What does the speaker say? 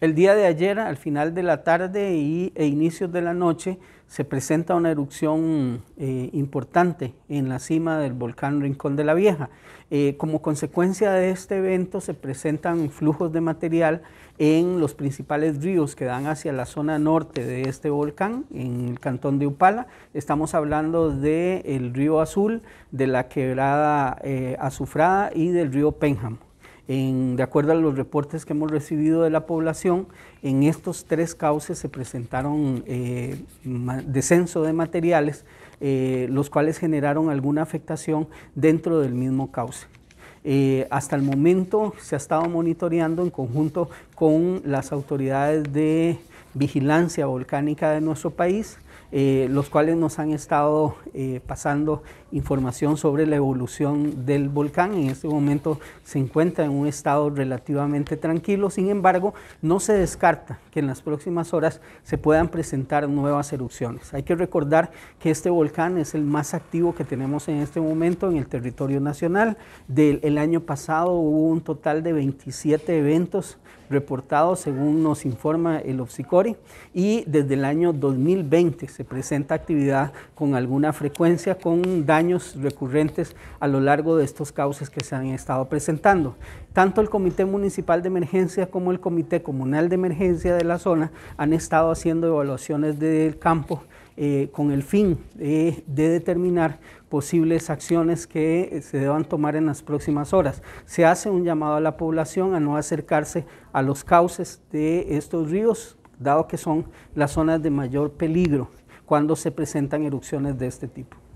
El día de ayer, al final de la tarde y, e inicios de la noche, se presenta una erupción eh, importante en la cima del volcán Rincón de la Vieja. Eh, como consecuencia de este evento se presentan flujos de material en los principales ríos que dan hacia la zona norte de este volcán, en el cantón de Upala. Estamos hablando del río Azul, de la quebrada eh, Azufrada y del río Pénjamo de acuerdo a los reportes que hemos recibido de la población, en estos tres cauces se presentaron eh, descenso de materiales, eh, los cuales generaron alguna afectación dentro del mismo cauce. Eh, hasta el momento se ha estado monitoreando en conjunto con las autoridades de vigilancia volcánica de nuestro país, eh, los cuales nos han estado eh, pasando información sobre la evolución del volcán. En este momento se encuentra en un estado relativamente tranquilo, sin embargo, no se descarta en las próximas horas se puedan presentar nuevas erupciones. Hay que recordar que este volcán es el más activo que tenemos en este momento en el territorio nacional. Del el año pasado hubo un total de 27 eventos reportados según nos informa el Opsicori y desde el año 2020 se presenta actividad con alguna frecuencia con daños recurrentes a lo largo de estos cauces que se han estado presentando. Tanto el Comité Municipal de Emergencia como el Comité Comunal de Emergencia de la zona han estado haciendo evaluaciones del campo eh, con el fin de, de determinar posibles acciones que se deban tomar en las próximas horas. Se hace un llamado a la población a no acercarse a los cauces de estos ríos, dado que son las zonas de mayor peligro cuando se presentan erupciones de este tipo.